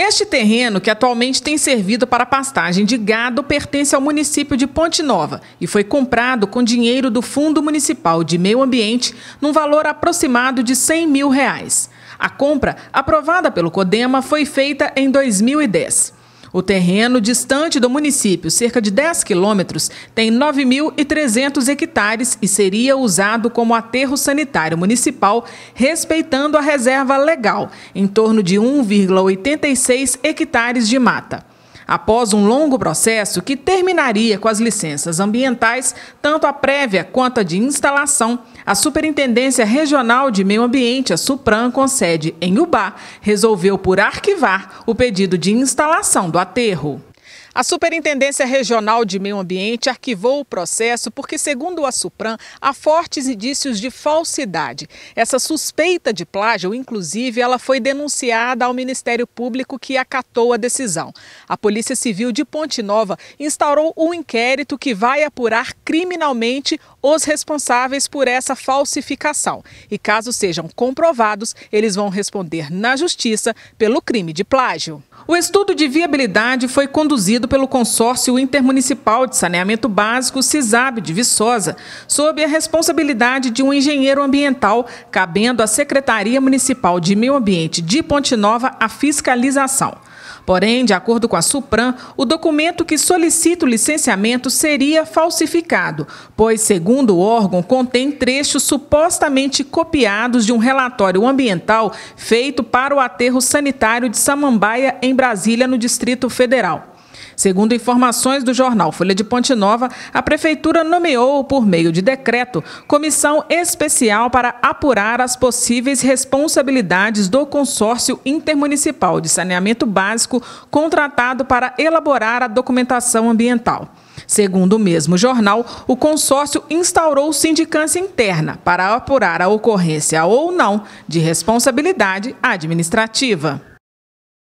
Este terreno, que atualmente tem servido para pastagem de gado, pertence ao município de Ponte Nova e foi comprado com dinheiro do Fundo Municipal de Meio Ambiente, num valor aproximado de 100 mil reais. A compra, aprovada pelo CODEMA, foi feita em 2010. O terreno distante do município, cerca de 10 quilômetros, tem 9.300 hectares e seria usado como aterro sanitário municipal, respeitando a reserva legal, em torno de 1,86 hectares de mata. Após um longo processo que terminaria com as licenças ambientais, tanto a prévia quanto a de instalação, a Superintendência Regional de Meio Ambiente, a Supran, com sede em Ubá, resolveu por arquivar o pedido de instalação do aterro. A Superintendência Regional de Meio Ambiente arquivou o processo porque, segundo a Supran, há fortes indícios de falsidade. Essa suspeita de plágio, inclusive, ela foi denunciada ao Ministério Público que acatou a decisão. A Polícia Civil de Ponte Nova instaurou um inquérito que vai apurar criminalmente os responsáveis por essa falsificação. E caso sejam comprovados, eles vão responder na justiça pelo crime de plágio. O estudo de viabilidade foi conduzido pelo Consórcio Intermunicipal de Saneamento Básico, CISAB, de Viçosa, sob a responsabilidade de um engenheiro ambiental, cabendo à Secretaria Municipal de Meio Ambiente de Ponte Nova a fiscalização. Porém, de acordo com a Supram, o documento que solicita o licenciamento seria falsificado, pois, segundo o órgão, contém trechos supostamente copiados de um relatório ambiental feito para o aterro sanitário de Samambaia, em Brasília, no Distrito Federal. Segundo informações do jornal Folha de Ponte Nova, a Prefeitura nomeou, por meio de decreto, comissão especial para apurar as possíveis responsabilidades do consórcio intermunicipal de saneamento básico contratado para elaborar a documentação ambiental. Segundo o mesmo jornal, o consórcio instaurou sindicância interna para apurar a ocorrência ou não de responsabilidade administrativa.